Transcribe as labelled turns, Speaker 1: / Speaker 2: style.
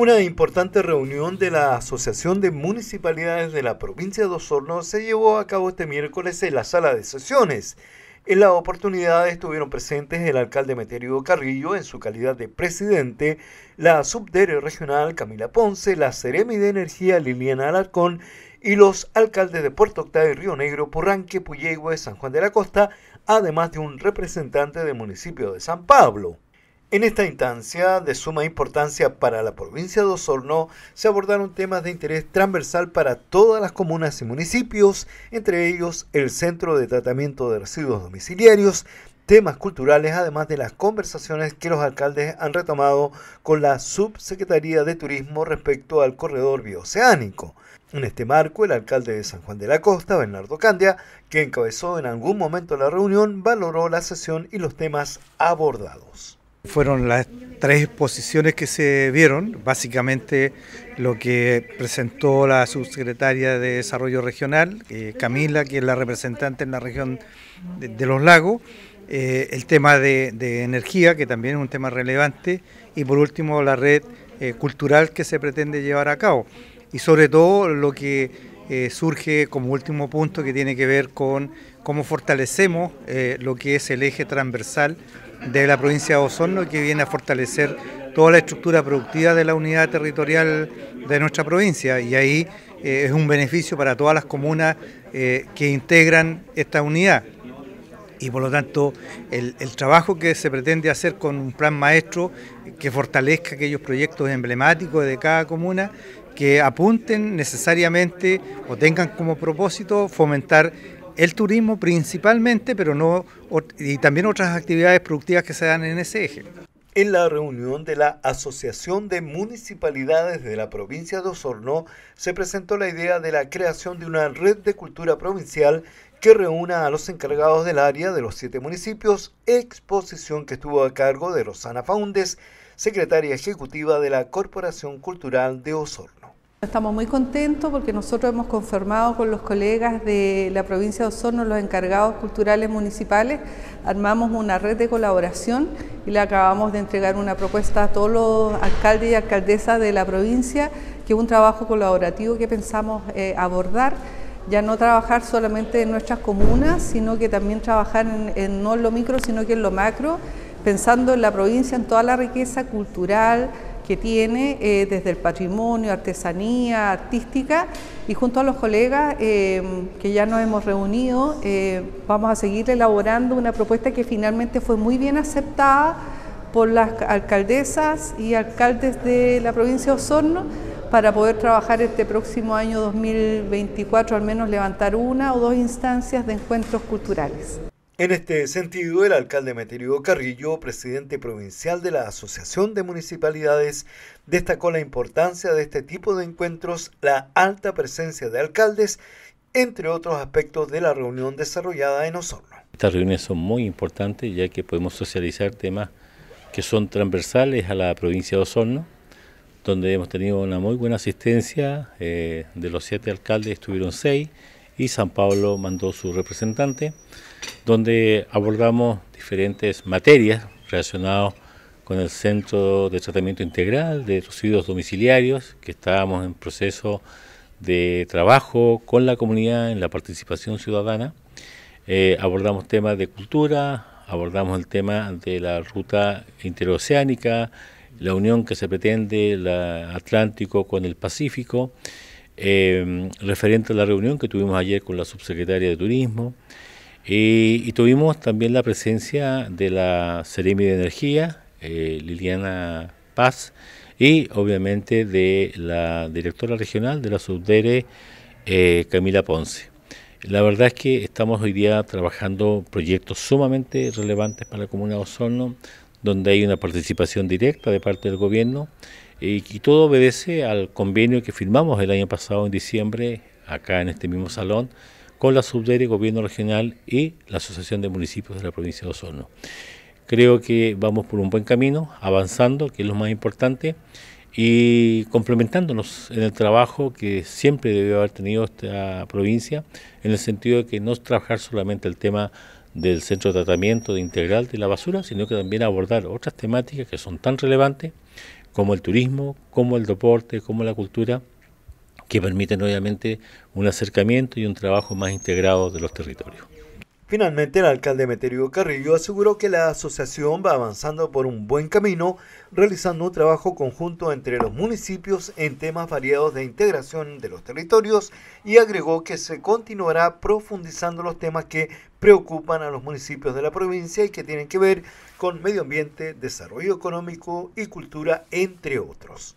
Speaker 1: Una importante reunión de la Asociación de Municipalidades de la provincia de Osorno se llevó a cabo este miércoles en la sala de sesiones. En la oportunidad estuvieron presentes el alcalde Meterio Carrillo en su calidad de presidente, la subdere regional Camila Ponce, la seremi de Energía Liliana Alarcón y los alcaldes de Puerto Octavio y Río Negro, Purranque, Puyehue, San Juan de la Costa, además de un representante del municipio de San Pablo. En esta instancia, de suma importancia para la provincia de Osorno, se abordaron temas de interés transversal para todas las comunas y municipios, entre ellos el Centro de Tratamiento de Residuos Domiciliarios, temas culturales, además de las conversaciones que los alcaldes han retomado con la Subsecretaría de Turismo respecto al corredor bioceánico. En este marco, el alcalde de San Juan de la Costa,
Speaker 2: Bernardo Candia,
Speaker 1: que encabezó en algún momento la reunión, valoró la sesión y los temas abordados.
Speaker 2: Fueron las tres exposiciones que se vieron, básicamente lo que presentó la subsecretaria de Desarrollo Regional, eh, Camila, que es la representante en la región de, los lagos, eh, el tema de, energía, que también es un tema relevante, y por último la red eh, cultural que se pretende llevar a cabo, y sobre todo lo que eh, surge como último punto que tiene que ver con cómo fortalecemos eh, lo que es el eje transversal de la provincia de Osorno, que viene a fortalecer toda la estructura productiva de la unidad territorial de nuestra provincia. Y ahí eh, es un beneficio para todas las comunas que integran esta unidad. Y por lo tanto, el trabajo que se pretende hacer con un plan maestro que fortalezca aquellos proyectos emblemáticos de cada comuna que apunten necesariamente o tengan como propósito fomentar el turismo principalmente, pero no y también otras actividades productivas que se dan en ese eje.
Speaker 1: En la reunión de la Asociación de Municipalidades de la provincia de Osorno se presentó la idea de la creación de una red de cultura provincial que reúna a los encargados del área de los siete municipios, exposición que estuvo a cargo de Rosana Faundes, secretaria ejecutiva de la Corporación Cultural de Osorno.
Speaker 3: Estamos muy contentos porque nosotros hemos conformado con los colegas de la provincia de Osorno, los encargados culturales municipales, armamos una red de colaboración y le acabamos de entregar una propuesta a todos los alcaldes y alcaldesas de la provincia, que es un trabajo colaborativo que pensamos eh, abordar ya no trabajar solamente en nuestras comunas, sino que también trabajar en, no en lo micro, sino que en lo macro, pensando en la provincia, en toda la riqueza cultural, que tiene eh, desde el patrimonio, artesanía, artística, y junto a los colegas eh, que ya nos hemos reunido, eh, vamos a seguir elaborando una propuesta que finalmente fue muy bien aceptada por las alcaldesas y alcaldes de la provincia de Osorno para poder trabajar este próximo año 2024, al menos levantar una o dos instancias de encuentros culturales.
Speaker 1: En este sentido, el alcalde Meterio Carrillo, presidente provincial de la Asociación de Municipalidades, destacó la importancia de este tipo de encuentros, la alta presencia de alcaldes, entre otros aspectos de la reunión desarrollada en Osorno.
Speaker 4: Estas reuniones son muy importantes ya que podemos socializar temas que son transversales a la provincia de Osorno, donde hemos tenido una muy buena asistencia, eh, de los siete alcaldes estuvieron seis y San Pablo mandó su representante donde abordamos diferentes materias relacionadas con el Centro de Tratamiento Integral de Residuos Domiciliarios, que estábamos en proceso de trabajo con la comunidad en la participación ciudadana. Eh, abordamos temas de cultura, abordamos el tema de la ruta interoceánica, la unión que se pretende el Atlántico con el Pacífico, eh, referente a la reunión que tuvimos ayer con la subsecretaria de Turismo. Y, tuvimos también la presencia de la Seremi de Energía, eh, Liliana Paz, y obviamente de la directora regional de la Subdere, eh, Camila Ponce. La verdad es que estamos hoy día trabajando proyectos sumamente relevantes para la comuna de Osorno, donde hay una participación directa de parte del gobierno y, y, todo obedece al convenio que firmamos el año pasado en diciembre acá en este mismo salón con la Subdere, Gobierno Regional y la Asociación de Municipios de la provincia de Osorno. Creo que vamos por un buen camino, avanzando, que es lo más importante, y complementándonos en el trabajo que siempre debió haber tenido esta provincia, en el sentido de que no es trabajar solamente el tema del centro de tratamiento integral de la basura, sino que también abordar otras temáticas que son tan relevantes como el turismo, como el deporte, como la cultura, que permiten obviamente un acercamiento y un trabajo más integrado de los territorios.
Speaker 1: Finalmente, el alcalde Meterio Carrillo aseguró que la asociación va avanzando por un buen camino, realizando un trabajo conjunto entre los municipios en temas variados de integración de los territorios y agregó que se continuará profundizando los temas que preocupan a los municipios de la provincia y que tienen que ver con medio ambiente, desarrollo económico y cultura, entre otros.